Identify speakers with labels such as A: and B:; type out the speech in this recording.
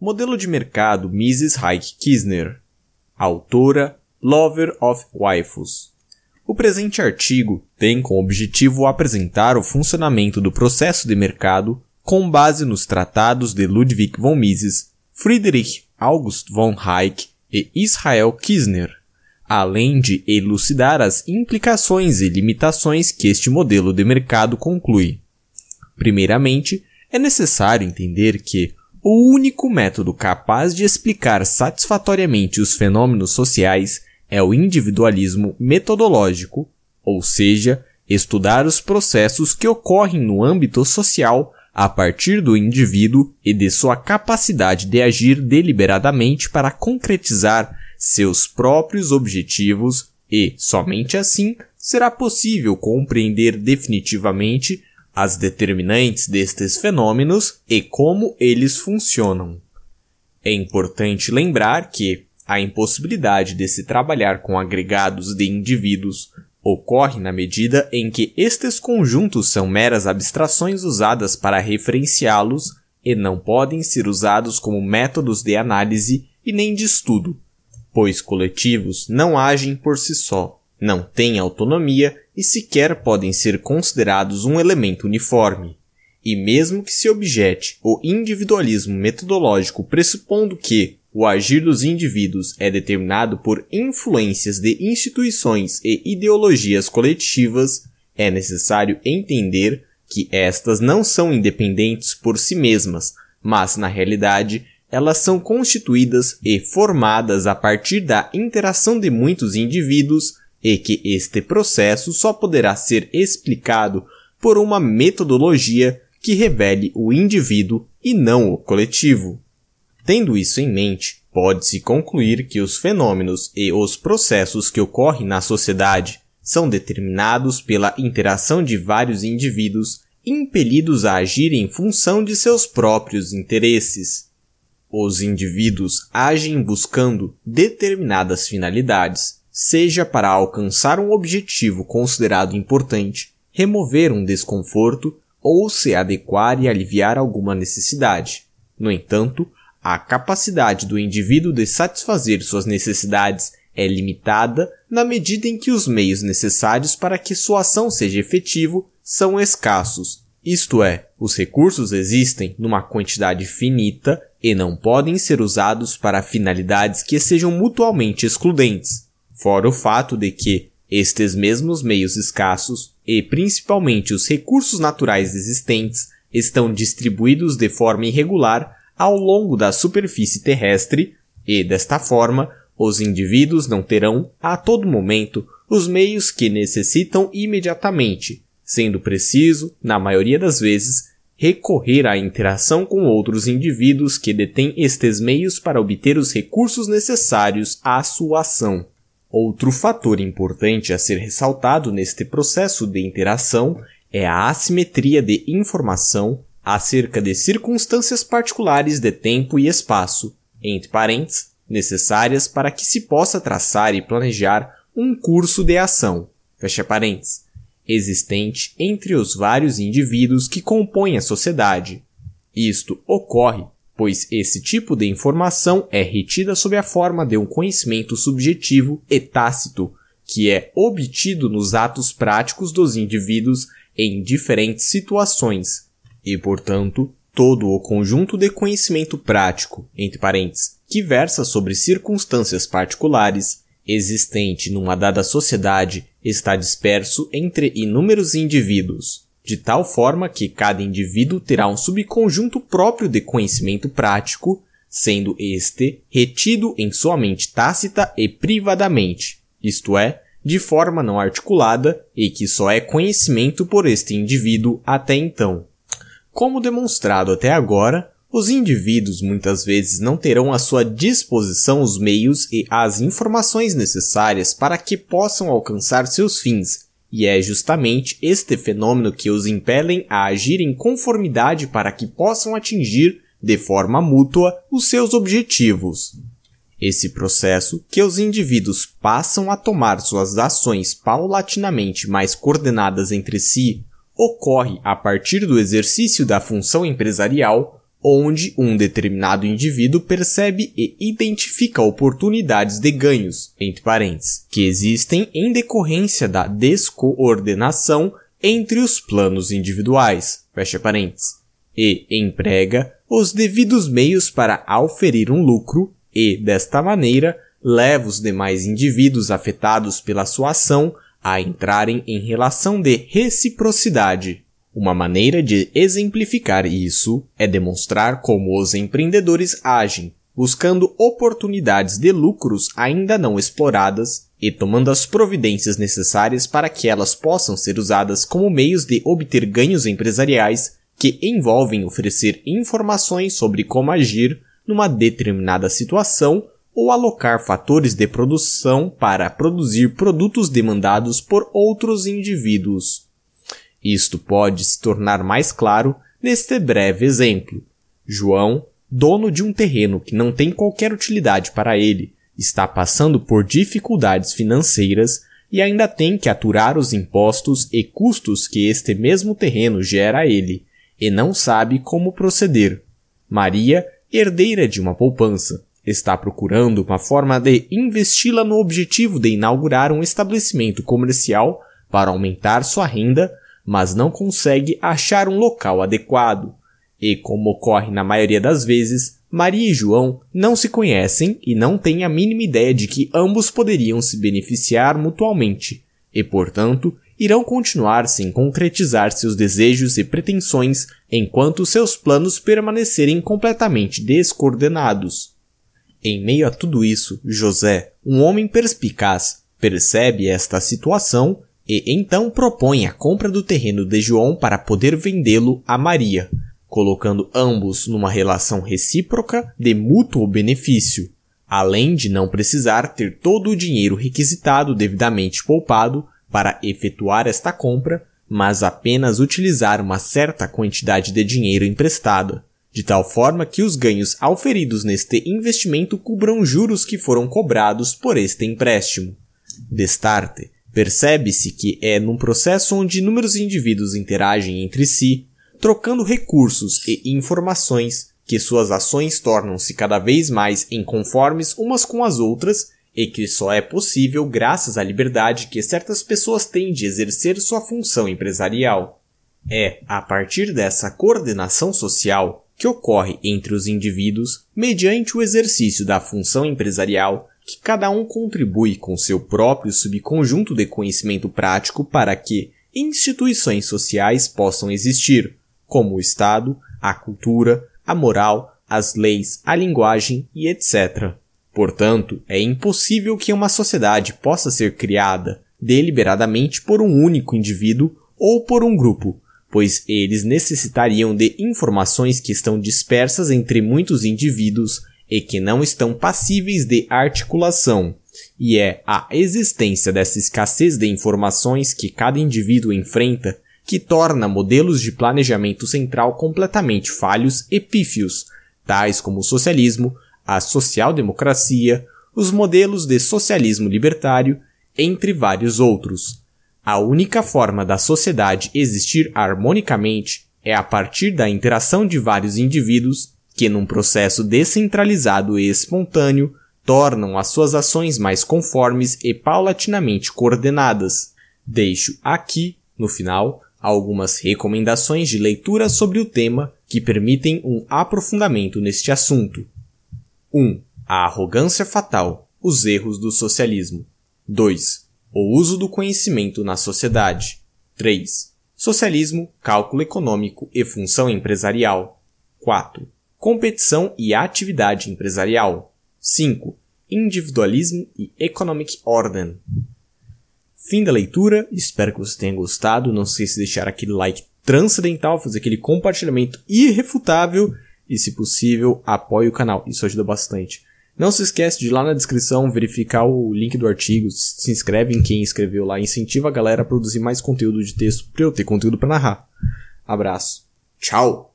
A: modelo de mercado Mrs. Heike Kisner, autora Lover of Waifus. O presente artigo tem como objetivo apresentar o funcionamento do processo de mercado com base nos tratados de Ludwig von Mises, Friedrich August von Hayek e Israel Kisner, além de elucidar as implicações e limitações que este modelo de mercado conclui. Primeiramente, é necessário entender que o único método capaz de explicar satisfatoriamente os fenômenos sociais é o individualismo metodológico, ou seja, estudar os processos que ocorrem no âmbito social a partir do indivíduo e de sua capacidade de agir deliberadamente para concretizar seus próprios objetivos e, somente assim, será possível compreender definitivamente as determinantes destes fenômenos e como eles funcionam. É importante lembrar que a impossibilidade de se trabalhar com agregados de indivíduos ocorre na medida em que estes conjuntos são meras abstrações usadas para referenciá-los e não podem ser usados como métodos de análise e nem de estudo, pois coletivos não agem por si só não têm autonomia e sequer podem ser considerados um elemento uniforme. E mesmo que se objete o individualismo metodológico pressupondo que o agir dos indivíduos é determinado por influências de instituições e ideologias coletivas, é necessário entender que estas não são independentes por si mesmas, mas na realidade elas são constituídas e formadas a partir da interação de muitos indivíduos e que este processo só poderá ser explicado por uma metodologia que revele o indivíduo e não o coletivo. Tendo isso em mente, pode-se concluir que os fenômenos e os processos que ocorrem na sociedade são determinados pela interação de vários indivíduos impelidos a agir em função de seus próprios interesses. Os indivíduos agem buscando determinadas finalidades, seja para alcançar um objetivo considerado importante, remover um desconforto ou se adequar e aliviar alguma necessidade. No entanto, a capacidade do indivíduo de satisfazer suas necessidades é limitada na medida em que os meios necessários para que sua ação seja efetiva são escassos, isto é, os recursos existem numa quantidade finita e não podem ser usados para finalidades que sejam mutuamente excludentes fora o fato de que estes mesmos meios escassos e principalmente os recursos naturais existentes estão distribuídos de forma irregular ao longo da superfície terrestre e, desta forma, os indivíduos não terão, a todo momento, os meios que necessitam imediatamente, sendo preciso, na maioria das vezes, recorrer à interação com outros indivíduos que detêm estes meios para obter os recursos necessários à sua ação. Outro fator importante a ser ressaltado neste processo de interação é a assimetria de informação acerca de circunstâncias particulares de tempo e espaço, entre parênteses, necessárias para que se possa traçar e planejar um curso de ação, fecha parênteses, existente entre os vários indivíduos que compõem a sociedade. Isto ocorre pois esse tipo de informação é retida sob a forma de um conhecimento subjetivo e tácito, que é obtido nos atos práticos dos indivíduos em diferentes situações, e, portanto, todo o conjunto de conhecimento prático, entre parênteses, que versa sobre circunstâncias particulares, existente numa dada sociedade, está disperso entre inúmeros indivíduos de tal forma que cada indivíduo terá um subconjunto próprio de conhecimento prático, sendo este retido em sua mente tácita e privadamente, isto é, de forma não articulada e que só é conhecimento por este indivíduo até então. Como demonstrado até agora, os indivíduos muitas vezes não terão à sua disposição os meios e as informações necessárias para que possam alcançar seus fins, e é justamente este fenômeno que os impelem a agir em conformidade para que possam atingir, de forma mútua, os seus objetivos. Esse processo, que os indivíduos passam a tomar suas ações paulatinamente mais coordenadas entre si, ocorre a partir do exercício da função empresarial onde um determinado indivíduo percebe e identifica oportunidades de ganhos, entre parênteses, que existem em decorrência da descoordenação entre os planos individuais, fecha parênteses, e emprega os devidos meios para auferir um lucro e, desta maneira, leva os demais indivíduos afetados pela sua ação a entrarem em relação de reciprocidade. Uma maneira de exemplificar isso é demonstrar como os empreendedores agem, buscando oportunidades de lucros ainda não exploradas e tomando as providências necessárias para que elas possam ser usadas como meios de obter ganhos empresariais que envolvem oferecer informações sobre como agir numa determinada situação ou alocar fatores de produção para produzir produtos demandados por outros indivíduos. Isto pode se tornar mais claro neste breve exemplo. João, dono de um terreno que não tem qualquer utilidade para ele, está passando por dificuldades financeiras e ainda tem que aturar os impostos e custos que este mesmo terreno gera a ele, e não sabe como proceder. Maria, herdeira de uma poupança, está procurando uma forma de investi-la no objetivo de inaugurar um estabelecimento comercial para aumentar sua renda mas não consegue achar um local adequado. E como ocorre na maioria das vezes, Maria e João não se conhecem e não têm a mínima ideia de que ambos poderiam se beneficiar mutuamente, e portanto irão continuar sem concretizar seus desejos e pretensões enquanto seus planos permanecerem completamente descoordenados. Em meio a tudo isso, José, um homem perspicaz, percebe esta situação e então propõe a compra do terreno de João para poder vendê-lo a Maria, colocando ambos numa relação recíproca de mútuo benefício, além de não precisar ter todo o dinheiro requisitado devidamente poupado para efetuar esta compra, mas apenas utilizar uma certa quantidade de dinheiro emprestado, de tal forma que os ganhos auferidos neste investimento cubram juros que foram cobrados por este empréstimo. Destarte Percebe-se que é num processo onde inúmeros indivíduos interagem entre si, trocando recursos e informações, que suas ações tornam-se cada vez mais inconformes umas com as outras e que só é possível graças à liberdade que certas pessoas têm de exercer sua função empresarial. É a partir dessa coordenação social que ocorre entre os indivíduos, mediante o exercício da função empresarial, que cada um contribui com seu próprio subconjunto de conhecimento prático para que instituições sociais possam existir, como o Estado, a cultura, a moral, as leis, a linguagem e etc. Portanto, é impossível que uma sociedade possa ser criada deliberadamente por um único indivíduo ou por um grupo, pois eles necessitariam de informações que estão dispersas entre muitos indivíduos e que não estão passíveis de articulação, e é a existência dessa escassez de informações que cada indivíduo enfrenta que torna modelos de planejamento central completamente falhos e pífios, tais como o socialismo, a social-democracia, os modelos de socialismo libertário, entre vários outros. A única forma da sociedade existir harmonicamente é a partir da interação de vários indivíduos que, num processo descentralizado e espontâneo, tornam as suas ações mais conformes e paulatinamente coordenadas. Deixo aqui, no final, algumas recomendações de leitura sobre o tema que permitem um aprofundamento neste assunto. 1. A arrogância fatal, os erros do socialismo. 2. O uso do conhecimento na sociedade. 3. Socialismo, cálculo econômico e função empresarial. 4 competição e atividade empresarial. 5. Individualismo e Economic Order. Fim da leitura, espero que você tenha gostado. Não se esqueça de deixar aquele like transcendental, fazer aquele compartilhamento irrefutável e, se possível, apoie o canal, isso ajuda bastante. Não se esquece de ir lá na descrição verificar o link do artigo, se inscreve em quem escreveu lá, incentiva a galera a produzir mais conteúdo de texto para eu ter conteúdo para narrar. Abraço. Tchau.